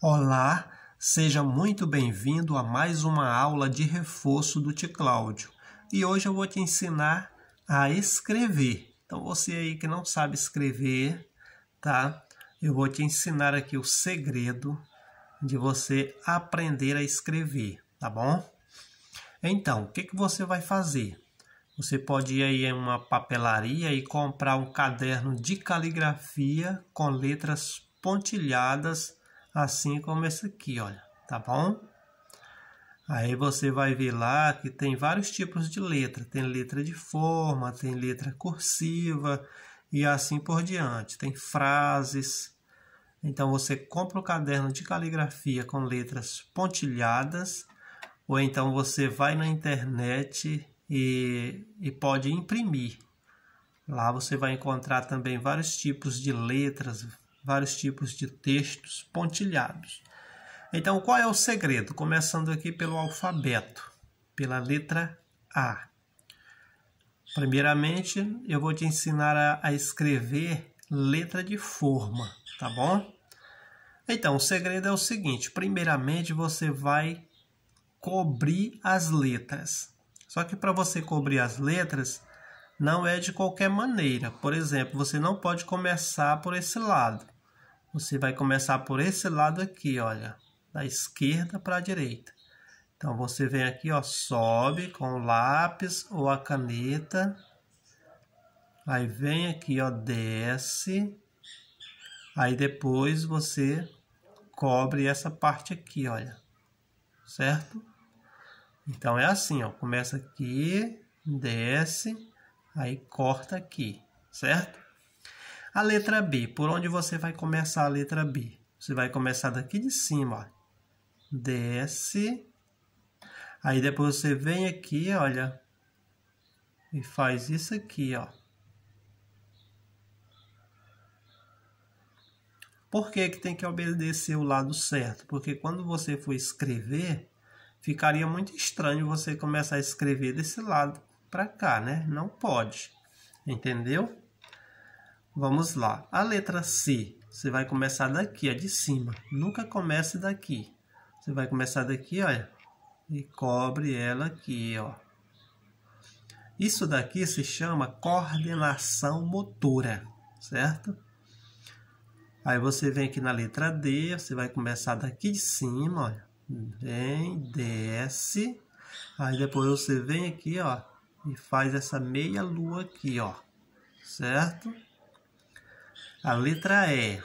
Olá, seja muito bem-vindo a mais uma aula de reforço do Ticláudio. E hoje eu vou te ensinar a escrever. Então você aí que não sabe escrever, tá? Eu vou te ensinar aqui o segredo de você aprender a escrever, tá bom? Então, o que, que você vai fazer? Você pode ir aí em uma papelaria e comprar um caderno de caligrafia com letras pontilhadas assim como esse aqui, olha, tá bom? Aí você vai ver lá que tem vários tipos de letra, tem letra de forma, tem letra cursiva e assim por diante, tem frases. Então você compra o caderno de caligrafia com letras pontilhadas, ou então você vai na internet e, e pode imprimir. Lá você vai encontrar também vários tipos de letras, vários tipos de textos pontilhados. Então, qual é o segredo? Começando aqui pelo alfabeto, pela letra A. Primeiramente, eu vou te ensinar a, a escrever letra de forma, tá bom? Então, o segredo é o seguinte: primeiramente, você vai cobrir as letras. Só que para você cobrir as letras, não é de qualquer maneira. Por exemplo, você não pode começar por esse lado. Você vai começar por esse lado aqui, olha, da esquerda para a direita. Então, você vem aqui, ó, sobe com o lápis ou a caneta. Aí vem aqui, ó, desce. Aí depois você cobre essa parte aqui, olha. Certo? Então é assim, ó, começa aqui, desce, aí corta aqui, certo? A letra B, por onde você vai começar a letra B? Você vai começar daqui de cima, ó. Desce. Aí depois você vem aqui, olha. E faz isso aqui, ó. Por que, que tem que obedecer o lado certo? Porque quando você for escrever, ficaria muito estranho você começar a escrever desse lado para cá, né? Não pode. Entendeu? Vamos lá. A letra C, você vai começar daqui, ó, de cima. Nunca comece daqui. Você vai começar daqui, olha, e cobre ela aqui, ó. Isso daqui se chama coordenação motora, certo? Aí você vem aqui na letra D, você vai começar daqui de cima, olha. Vem, desce. Aí depois você vem aqui, ó, e faz essa meia lua aqui, ó. Certo? A letra E.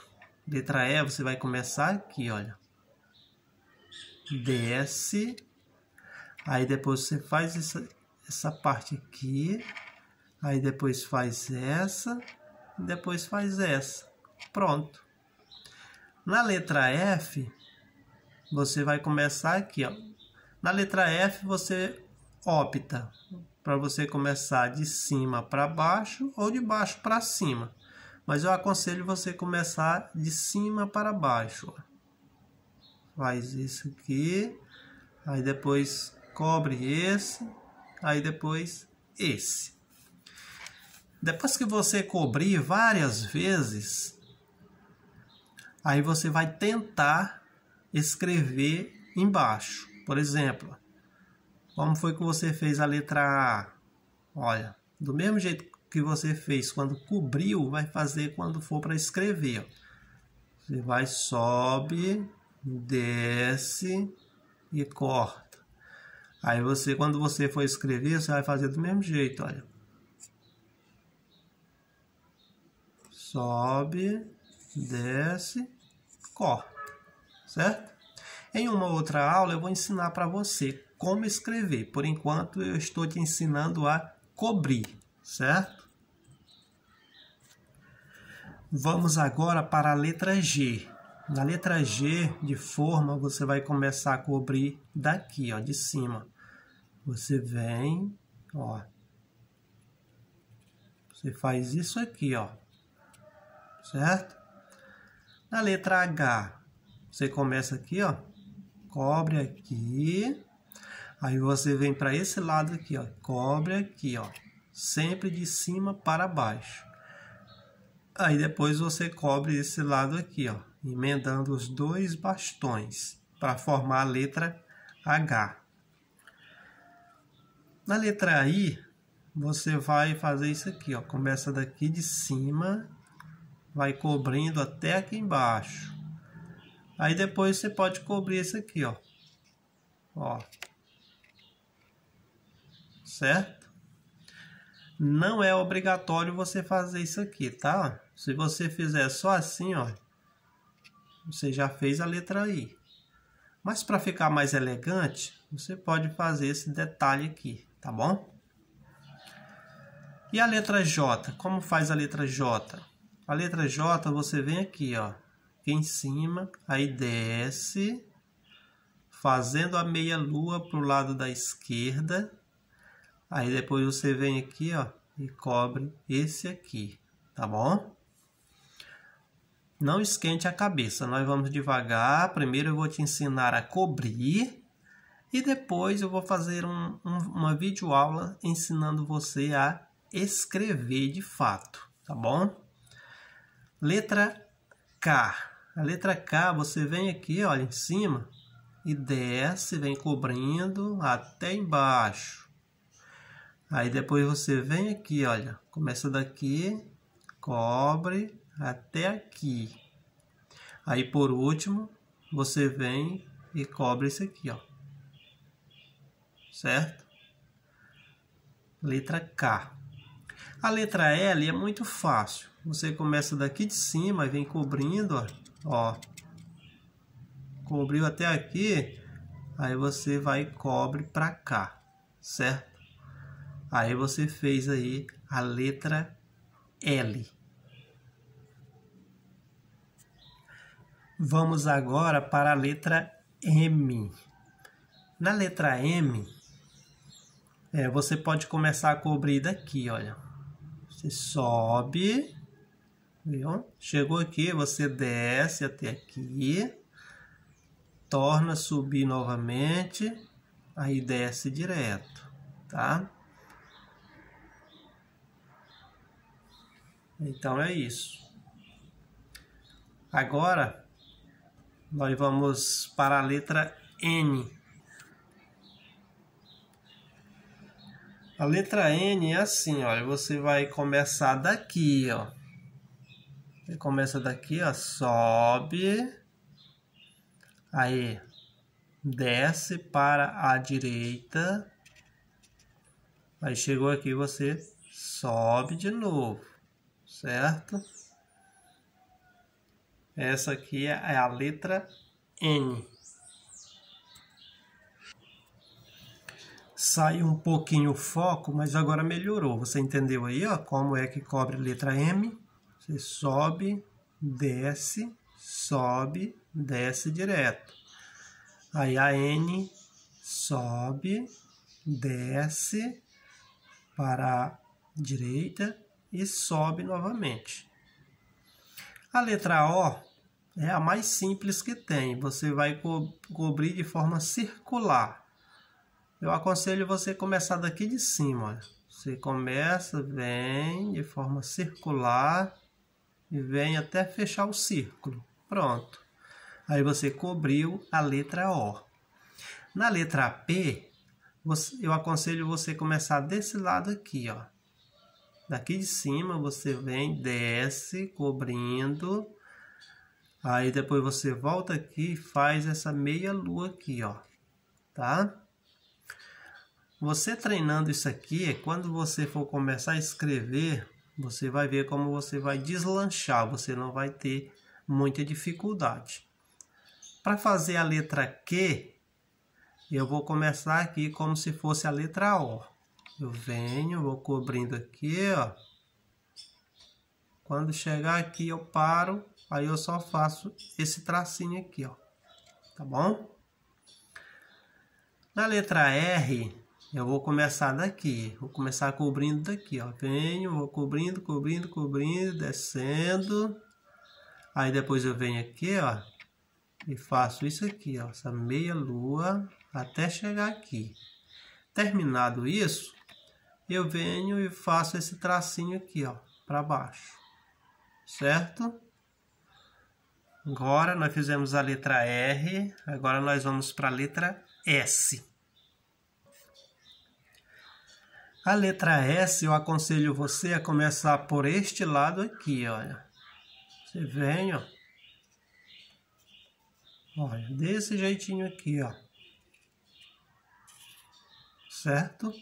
Letra E você vai começar aqui, olha. Desce. Aí depois você faz essa, essa parte aqui. Aí depois faz essa. Depois faz essa. Pronto. Na letra F, você vai começar aqui, ó. Na letra F, você opta para você começar de cima para baixo ou de baixo para cima. Mas eu aconselho você começar de cima para baixo. Faz isso aqui, aí depois cobre esse, aí depois esse. Depois que você cobrir várias vezes, aí você vai tentar escrever embaixo. Por exemplo, como foi que você fez a letra A? Olha, do mesmo jeito que você fez quando cobriu, vai fazer quando for para escrever. Você vai, sobe, desce e corta. Aí você, quando você for escrever, você vai fazer do mesmo jeito, olha. Sobe, desce, corta, certo? Em uma outra aula eu vou ensinar para você como escrever. Por enquanto eu estou te ensinando a cobrir, certo? Vamos agora para a letra G. Na letra G de forma, você vai começar a cobrir daqui, ó, de cima. Você vem, ó. Você faz isso aqui, ó. Certo? Na letra H, você começa aqui, ó. Cobre aqui. Aí você vem para esse lado aqui, ó. Cobre aqui, ó. Sempre de cima para baixo. Aí depois você cobre esse lado aqui, ó, emendando os dois bastões para formar a letra H. Na letra I, você vai fazer isso aqui, ó. Começa daqui de cima, vai cobrindo até aqui embaixo. Aí depois você pode cobrir isso aqui, ó. Ó. Certo? Não é obrigatório você fazer isso aqui, tá? Se você fizer só assim, ó, você já fez a letra I. Mas para ficar mais elegante, você pode fazer esse detalhe aqui, tá bom? E a letra J? Como faz a letra J? A letra J você vem aqui, ó, aqui em cima, aí desce, fazendo a meia lua pro lado da esquerda. Aí depois você vem aqui, ó, e cobre esse aqui, tá bom? Não esquente a cabeça, nós vamos devagar. Primeiro eu vou te ensinar a cobrir e depois eu vou fazer um, um, uma videoaula ensinando você a escrever de fato, tá bom? Letra K. A letra K, você vem aqui, olha, em cima e desce, vem cobrindo até embaixo. Aí depois você vem aqui, olha, começa daqui, cobre, até aqui. Aí por último, você vem e cobre isso aqui, ó. Certo? Letra K. A letra L é muito fácil. Você começa daqui de cima e vem cobrindo, ó. ó. Cobriu até aqui, aí você vai e cobre para cá, certo? Aí você fez aí a letra L. Vamos agora para a letra M. Na letra M, é, você pode começar a cobrir daqui, olha. Você sobe, viu? Chegou aqui, você desce até aqui, torna a subir novamente, aí desce direto, tá? Então é isso. Agora, nós vamos para a letra N. A letra N é assim, olha Você vai começar daqui, ó. Você começa daqui, ó. Sobe. Aí. Desce para a direita. Aí chegou aqui, você sobe de novo, certo? Essa aqui é a letra N. Saiu um pouquinho o foco, mas agora melhorou. Você entendeu aí ó, como é que cobre letra M? Você sobe, desce, sobe, desce direto. Aí a N sobe, desce para a direita e sobe novamente. A letra O é a mais simples que tem. Você vai co cobrir de forma circular. Eu aconselho você começar daqui de cima. Você começa, vem de forma circular e vem até fechar o círculo. Pronto. Aí você cobriu a letra O. Na letra P, você, eu aconselho você começar desse lado aqui, ó. Daqui de cima você vem, desce, cobrindo. Aí depois você volta aqui e faz essa meia lua aqui, ó. Tá? Você treinando isso aqui, quando você for começar a escrever, você vai ver como você vai deslanchar, você não vai ter muita dificuldade. Para fazer a letra Q, eu vou começar aqui como se fosse a letra O. Eu venho, vou cobrindo aqui, ó. Quando chegar aqui eu paro, aí eu só faço esse tracinho aqui, ó. Tá bom? Na letra R, eu vou começar daqui. Vou começar cobrindo daqui, ó. Venho, vou cobrindo, cobrindo, cobrindo, descendo. Aí depois eu venho aqui, ó. E faço isso aqui, ó. Essa meia lua até chegar aqui. Terminado isso, eu venho e faço esse tracinho aqui, ó, para baixo, certo? Agora nós fizemos a letra R, agora nós vamos para a letra S. A letra S, eu aconselho você a começar por este lado aqui, olha. Você vem, ó. Olha, desse jeitinho aqui, ó certo?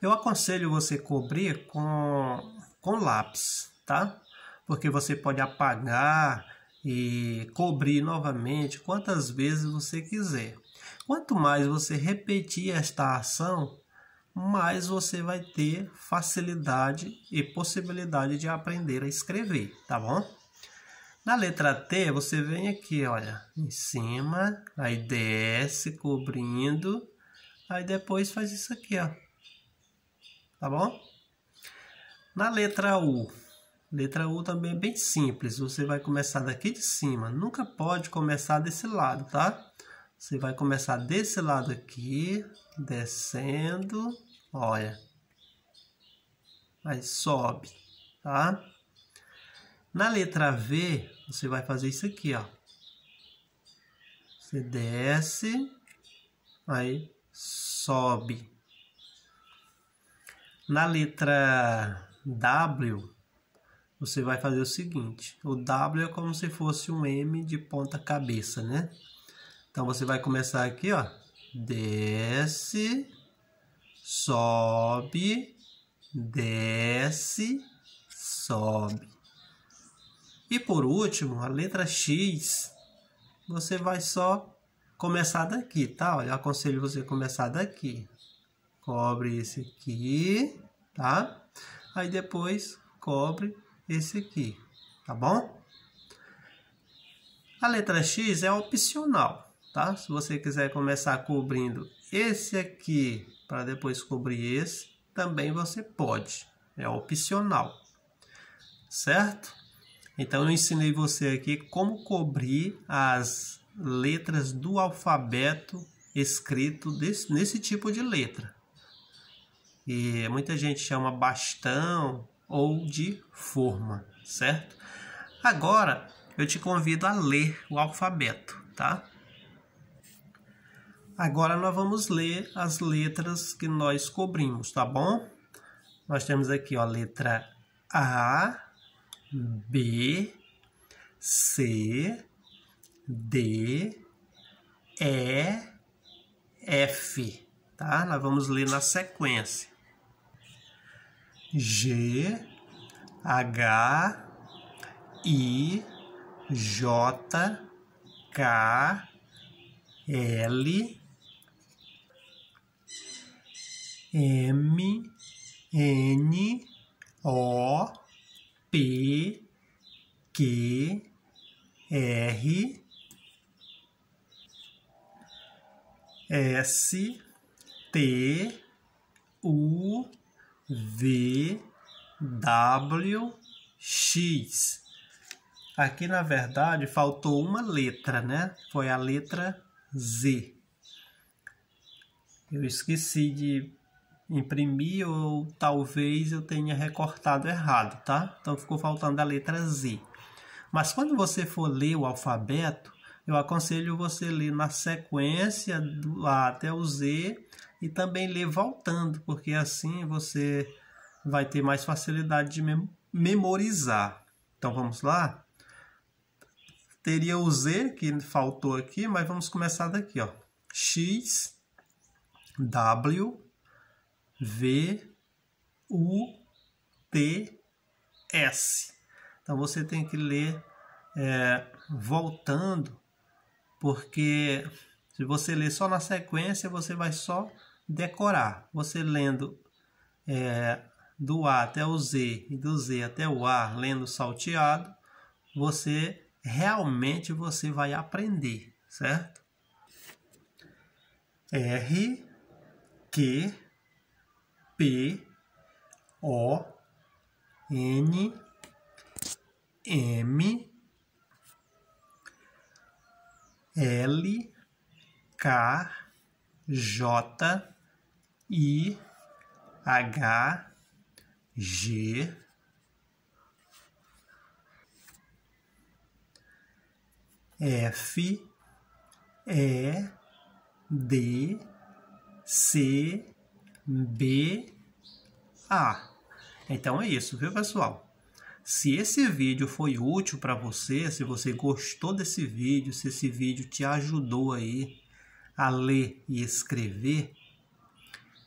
Eu aconselho você cobrir com, com lápis, tá? Porque você pode apagar e cobrir novamente quantas vezes você quiser. Quanto mais você repetir esta ação, mais você vai ter facilidade e possibilidade de aprender a escrever, tá bom? Na letra T, você vem aqui, olha, em cima, aí desce cobrindo Aí depois faz isso aqui, ó. Tá bom? Na letra U. Letra U também é bem simples. Você vai começar daqui de cima. Nunca pode começar desse lado, tá? Você vai começar desse lado aqui, descendo, olha. Aí sobe, tá? Na letra V, você vai fazer isso aqui, ó. Você desce, aí sobe. Na letra W, você vai fazer o seguinte: o W é como se fosse um M de ponta cabeça, né? Então você vai começar aqui, ó, desce, sobe, desce, sobe. E por último, a letra X, você vai só começar daqui, tá? Olha, eu aconselho você a começar daqui. Cobre esse aqui, tá? Aí depois cobre esse aqui, tá bom? A letra X é opcional, tá? Se você quiser começar cobrindo esse aqui para depois cobrir esse, também você pode. É opcional, certo? Então eu ensinei você aqui como cobrir as letras do alfabeto escrito desse, nesse tipo de letra. E muita gente chama bastão ou de forma, certo? Agora eu te convido a ler o alfabeto, tá? Agora nós vamos ler as letras que nós cobrimos, tá bom? Nós temos aqui ó, a letra A, B, C, D, E, F, tá? Nós vamos ler na sequência. G, H, I, J, K, L, M, N, O, P, Q, R, S T U V W X. Aqui na verdade faltou uma letra, né? Foi a letra Z. Eu esqueci de imprimir ou talvez eu tenha recortado errado, tá? Então ficou faltando a letra Z. Mas quando você for ler o alfabeto, eu aconselho você ler na sequência do A até o Z e também ler voltando, porque assim você vai ter mais facilidade de memorizar. Então vamos lá? Teria o Z que faltou aqui, mas vamos começar daqui, ó. X W V U T S. Então você tem que ler é, voltando porque se você ler só na sequência, você vai só decorar. Você lendo é, do A até o Z e do Z até o A, lendo salteado, você realmente você vai aprender, certo? R, Q, P, O, N, M, L K J I H G F E D C B A. Então é isso, viu pessoal? Se esse vídeo foi útil para você, se você gostou desse vídeo, se esse vídeo te ajudou aí a ler e escrever,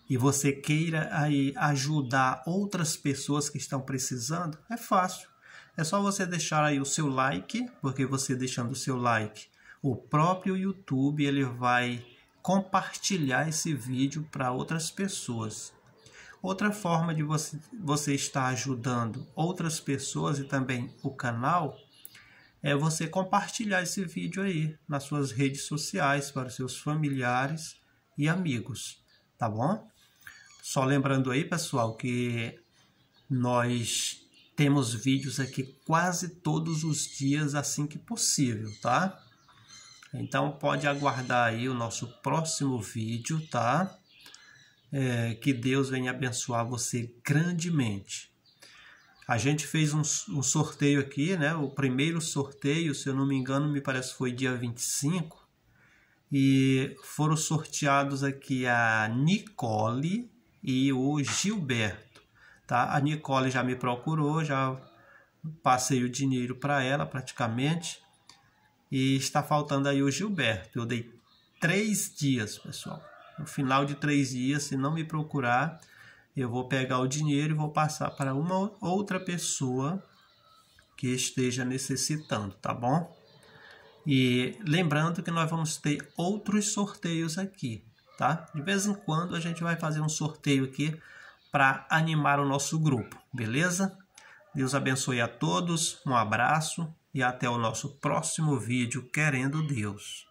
e você queira aí ajudar outras pessoas que estão precisando, é fácil. É só você deixar aí o seu like, porque você deixando o seu like, o próprio YouTube ele vai compartilhar esse vídeo para outras pessoas. Outra forma de você, você estar ajudando outras pessoas e também o canal é você compartilhar esse vídeo aí nas suas redes sociais para seus familiares e amigos, tá bom? Só lembrando aí, pessoal, que nós temos vídeos aqui quase todos os dias assim que possível, tá? Então pode aguardar aí o nosso próximo vídeo, tá? é, que Deus venha abençoar você grandemente. A gente fez um, um, sorteio aqui, né? O primeiro sorteio, se eu não me engano, me parece foi dia 25. E foram sorteados aqui a Nicole e o Gilberto, tá? A Nicole já me procurou, já passei o dinheiro para ela praticamente. E está faltando aí o Gilberto. Eu dei três dias, pessoal no final de três dias, se não me procurar, eu vou pegar o dinheiro e vou passar para uma outra pessoa que esteja necessitando, tá bom? E lembrando que nós vamos ter outros sorteios aqui, tá? De vez em quando a gente vai fazer um sorteio aqui para animar o nosso grupo, beleza? Deus abençoe a todos, um abraço e até o nosso próximo vídeo, querendo Deus.